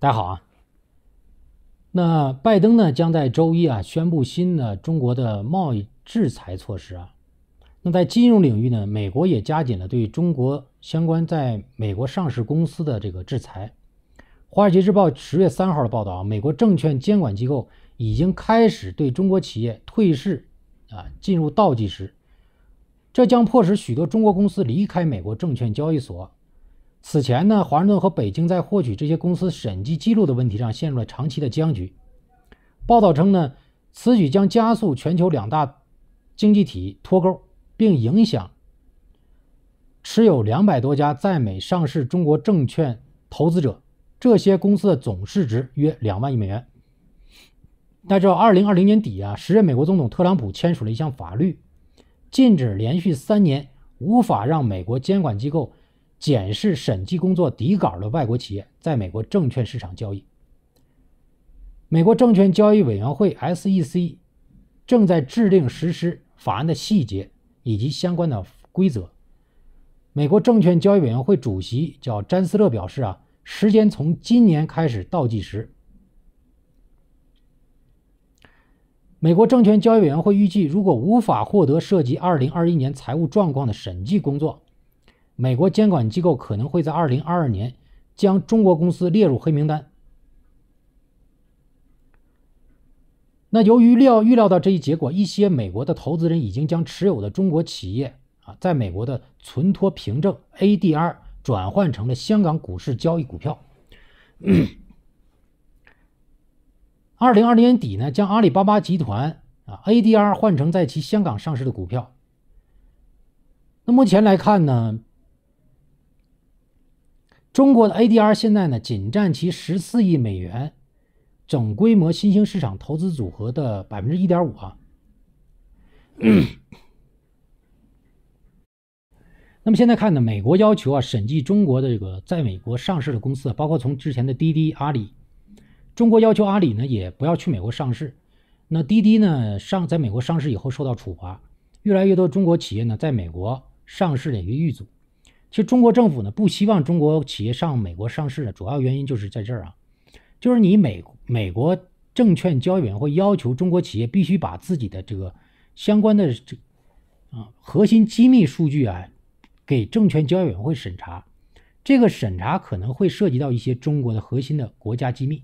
大家好啊，那拜登呢将在周一啊宣布新的中国的贸易制裁措施啊。那在金融领域呢，美国也加紧了对中国相关在美国上市公司的这个制裁。华尔街日报十月三号的报道啊，美国证券监管机构已经开始对中国企业退市啊进入倒计时，这将迫使许多中国公司离开美国证券交易所。此前呢，华盛顿和北京在获取这些公司审计记录的问题上陷入了长期的僵局。报道称呢，此举将加速全球两大经济体脱钩，并影响持有两百多家在美上市中国证券投资者。这些公司的总市值约两万亿美元。大家知道，二零二零年底啊，时任美国总统特朗普签署了一项法律，禁止连续三年无法让美国监管机构。检视审计工作底稿的外国企业在美国证券市场交易。美国证券交易委员会 （SEC） 正在制定实施法案的细节以及相关的规则。美国证券交易委员会主席叫詹斯勒表示：“啊，时间从今年开始倒计时。”美国证券交易委员会预计，如果无法获得涉及二零二一年财务状况的审计工作，美国监管机构可能会在二零二二年将中国公司列入黑名单。那由于料预料到这一结果，一些美国的投资人已经将持有的中国企业啊，在美国的存托凭证 ADR 转换成了香港股市交易股票。二零二零年底呢，将阿里巴巴集团啊 ADR 换成在其香港上市的股票。那目前来看呢？中国的 ADR 现在呢，仅占其十四亿美元总规模新兴市场投资组合的百分之一点五啊。那么现在看呢，美国要求啊审计中国的这个在美国上市的公司，包括从之前的滴滴、阿里，中国要求阿里呢也不要去美国上市，那滴滴呢上在美国上市以后受到处罚，越来越多中国企业呢在美国上市领域遇阻。其实中国政府呢不希望中国企业上美国上市的主要原因就是在这儿啊，就是你美美国证券交易委员会要求中国企业必须把自己的这个相关的这啊核心机密数据啊给证券交易委员会审查，这个审查可能会涉及到一些中国的核心的国家机密。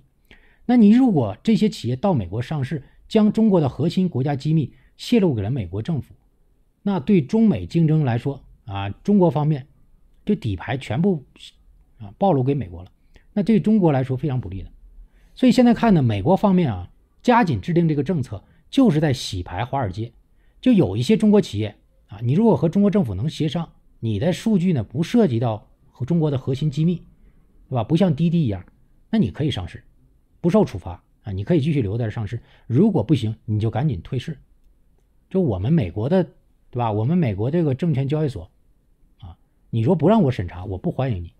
那你如果这些企业到美国上市，将中国的核心国家机密泄露给了美国政府，那对中美竞争来说啊，中国方面。就底牌全部啊暴露给美国了，那对中国来说非常不利的。所以现在看呢，美国方面啊加紧制定这个政策，就是在洗牌华尔街。就有一些中国企业啊，你如果和中国政府能协商，你的数据呢不涉及到和中国的核心机密，对吧？不像滴滴一样，那你可以上市，不受处罚啊，你可以继续留在这上市。如果不行，你就赶紧退市。就我们美国的，对吧？我们美国这个证券交易所。你说不让我审查，我不欢迎你。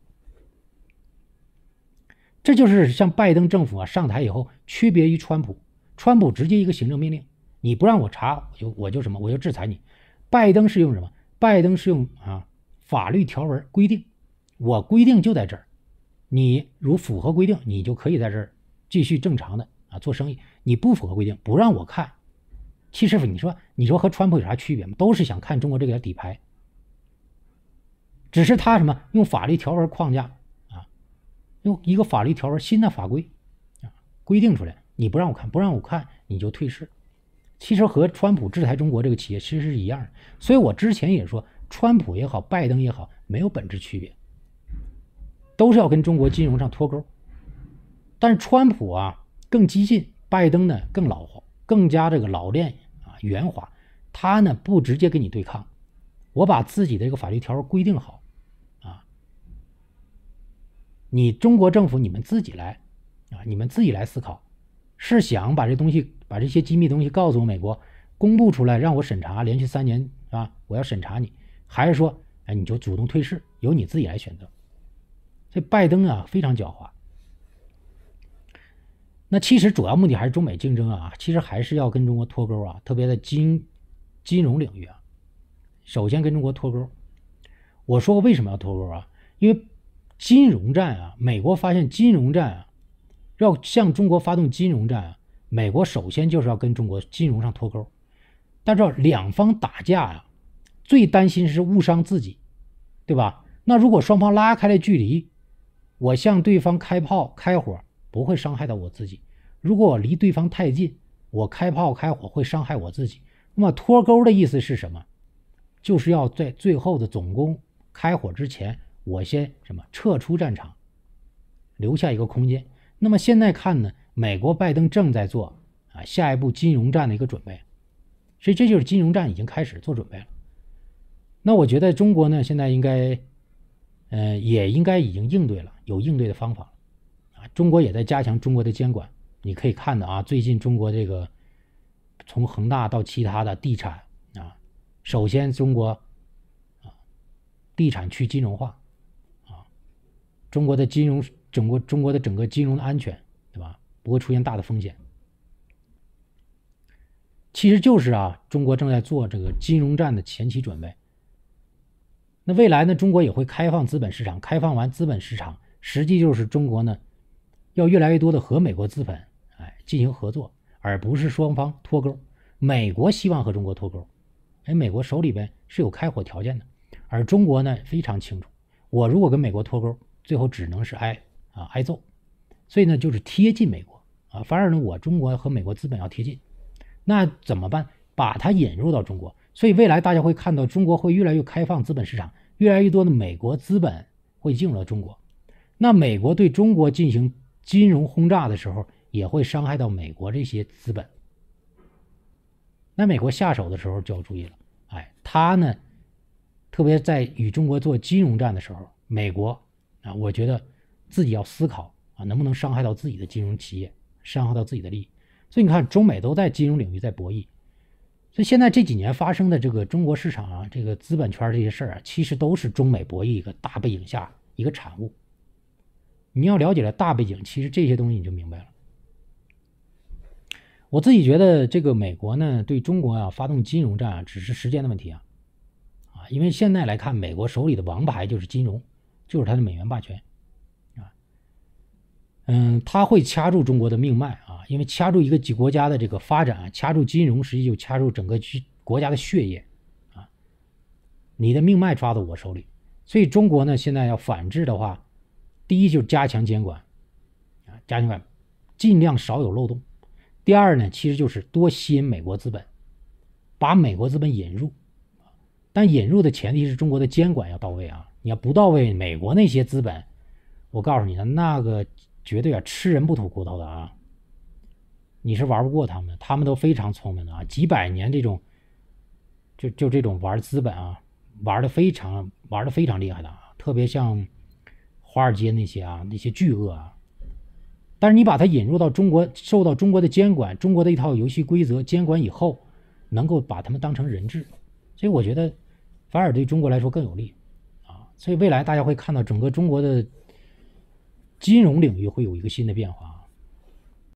这就是像拜登政府啊上台以后，区别于川普，川普直接一个行政命令，你不让我查，我就我就什么我就制裁你。拜登是用什么？拜登是用啊法律条文规定，我规定就在这儿，你如符合规定，你就可以在这儿继续正常的啊做生意。你不符合规定，不让我看。其实你说你说和川普有啥区别吗？都是想看中国这个底牌。只是他什么用法律条文框架啊，用一个法律条文新的法规啊规定出来，你不让我看，不让我看你就退市。其实和川普制裁中国这个企业其实是一样的。所以我之前也说，川普也好，拜登也好，没有本质区别，都是要跟中国金融上脱钩。但是川普啊更激进，拜登呢更老化，更加这个老练啊圆滑，他呢不直接跟你对抗，我把自己的这个法律条规定好。你中国政府，你们自己来，啊，你们自己来思考，是想把这东西，把这些机密东西告诉美国，公布出来让我审查，连续三年啊，我要审查你，还是说，哎，你就主动退市，由你自己来选择？这拜登啊，非常狡猾。那其实主要目的还是中美竞争啊，其实还是要跟中国脱钩啊，特别在金金融领域啊，首先跟中国脱钩。我说过为什么要脱钩啊？因为。金融战啊，美国发现金融战啊，要向中国发动金融战啊，美国首先就是要跟中国金融上脱钩。但是两方打架啊，最担心是误伤自己，对吧？那如果双方拉开了距离，我向对方开炮开火不会伤害到我自己；如果我离对方太近，我开炮开火会伤害我自己。那么脱钩的意思是什么？就是要在最后的总攻开火之前。我先什么撤出战场，留下一个空间。那么现在看呢，美国拜登正在做啊，下一步金融战的一个准备，所以这就是金融战已经开始做准备了。那我觉得中国呢，现在应该，呃，也应该已经应对了，有应对的方法了啊。中国也在加强中国的监管。你可以看到啊，最近中国这个从恒大到其他的地产啊，首先中国啊，地产去金融化。中国的金融，整个中国的整个金融的安全，对吧？不会出现大的风险。其实，就是啊，中国正在做这个金融战的前期准备。那未来呢，中国也会开放资本市场，开放完资本市场，实际就是中国呢，要越来越多的和美国资本哎进行合作，而不是双方脱钩。美国希望和中国脱钩，哎，美国手里边是有开火条件的，而中国呢非常清楚，我如果跟美国脱钩。最后只能是挨啊挨揍，所以呢，就是贴近美国啊，反而呢，我中国和美国资本要贴近，那怎么办？把它引入到中国。所以未来大家会看到，中国会越来越开放资本市场，越来越多的美国资本会进入了中国。那美国对中国进行金融轰炸的时候，也会伤害到美国这些资本。那美国下手的时候就要注意了，哎，他呢，特别在与中国做金融战的时候，美国。啊，我觉得自己要思考啊，能不能伤害到自己的金融企业，伤害到自己的利益。所以你看，中美都在金融领域在博弈。所以现在这几年发生的这个中国市场啊，这个资本圈这些事儿啊，其实都是中美博弈一个大背景下一个产物。你要了解了大背景，其实这些东西你就明白了。我自己觉得，这个美国呢，对中国啊发动金融战啊，只是时间的问题啊。啊，因为现在来看，美国手里的王牌就是金融。就是它的美元霸权啊，嗯，他会掐住中国的命脉啊，因为掐住一个国家的这个发展，掐住金融，实际就掐住整个国家的血液啊。你的命脉抓到我手里，所以中国呢，现在要反制的话，第一就是加强监管啊，加强管，尽量少有漏洞。第二呢，其实就是多吸引美国资本，把美国资本引入，但引入的前提是中国的监管要到位啊。你要不到位，美国那些资本，我告诉你呢，那个绝对啊，吃人不吐骨头的啊，你是玩不过他们他们都非常聪明的啊，几百年这种，就就这种玩资本啊，玩的非常玩的非常厉害的啊，特别像华尔街那些啊那些巨鳄啊，但是你把它引入到中国，受到中国的监管，中国的一套游戏规则监管以后，能够把他们当成人质，所以我觉得，反而对中国来说更有利。所以，未来大家会看到整个中国的金融领域会有一个新的变化。